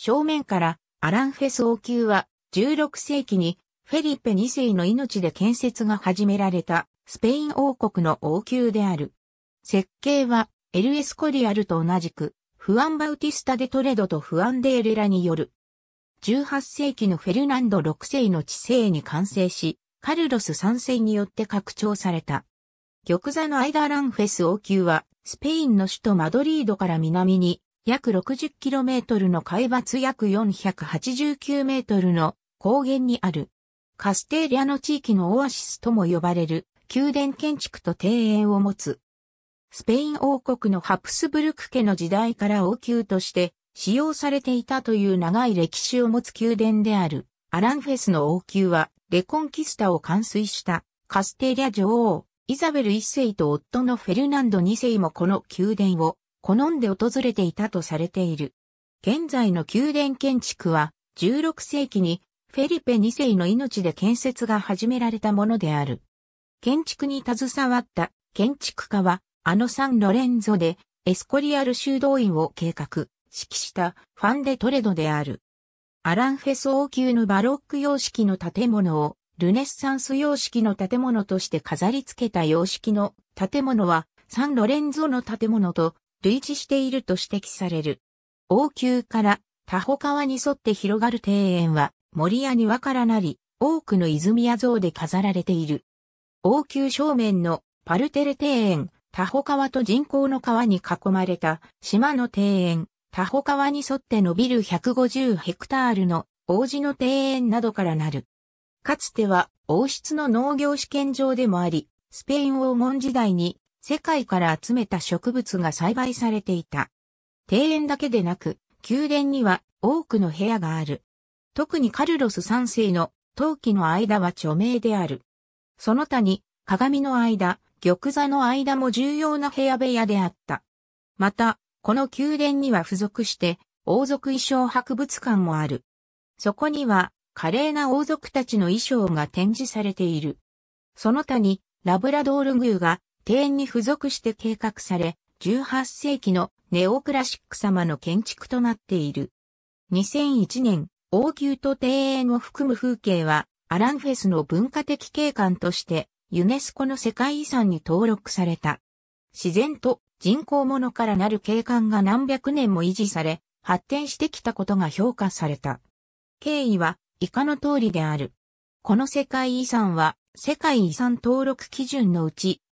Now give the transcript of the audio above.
正面からアランフェス王宮は16世紀にフェリペ2世の命で建設が始められたスペイン王国の王宮である。設計はエルエスコリアルと同じくフアン・バウティスタ・デ・トレドとフアン・デ・エレラによる。18世紀のフェルナンド6世の治世に完成し、カルロス3世によって拡張された。玉座の間ランフェス王宮は、スペインの首都マドリードから南に約 60km の海抜約 489m の高原にある。カステーリャの地域のオアシスとも呼ばれる宮殿建築と庭園を持つ。スペイン王国のハプスブルク家の時代から王宮として使用されていたという長い歴史を持つ宮殿であるアランフェスの王宮はレコンキスタを完遂したカステーリャ女王イザベル1世と夫のフェルナンド2世もこの宮殿を好んで訪れていたとされている。現在の宮殿建築は16世紀にフェリペ2世の命で建設が始められたものである。建築に携わった建築家はあのサン・ロレンゾでエスコリアル修道院を計画、指揮したファンデトレドである。アランフェス王宮のバロック様式の建物をルネッサンス様式の建物として飾り付けた様式の建物はサン・ロレンゾの建物と類似していると指摘される。王宮から田穂川に沿って広がる庭園は森や庭からなり、多くの泉や像で飾られている。王宮正面のパルテレ庭園、田穂川と人工の川に囲まれた島の庭園、田穂川に沿って伸びる150ヘクタールの王子の庭園などからなる。かつては王室の農業試験場でもあり、スペイン黄金時代に世界から集めた植物が栽培されていた。庭園だけでなく、宮殿には多くの部屋がある。特にカルロス3世の陶器の間は著名である。その他に、鏡の間、玉座の間も重要な部屋部屋であった。また、この宮殿には付属して、王族衣装博物館もある。そこには、華麗な王族たちの衣装が展示されている。その他に、ラブラドール牛が庭園に付属して計画され、18世紀のネオクラシック様の建築となっている。2001年、王宮と庭園を含む風景は、アランフェスの文化的景観として、ユネスコの世界遺産に登録された。自然と人工物からなる景観が何百年も維持され、発展してきたことが評価された。経緯は以下の通りである。この世界遺産は世界遺産登録基準のうち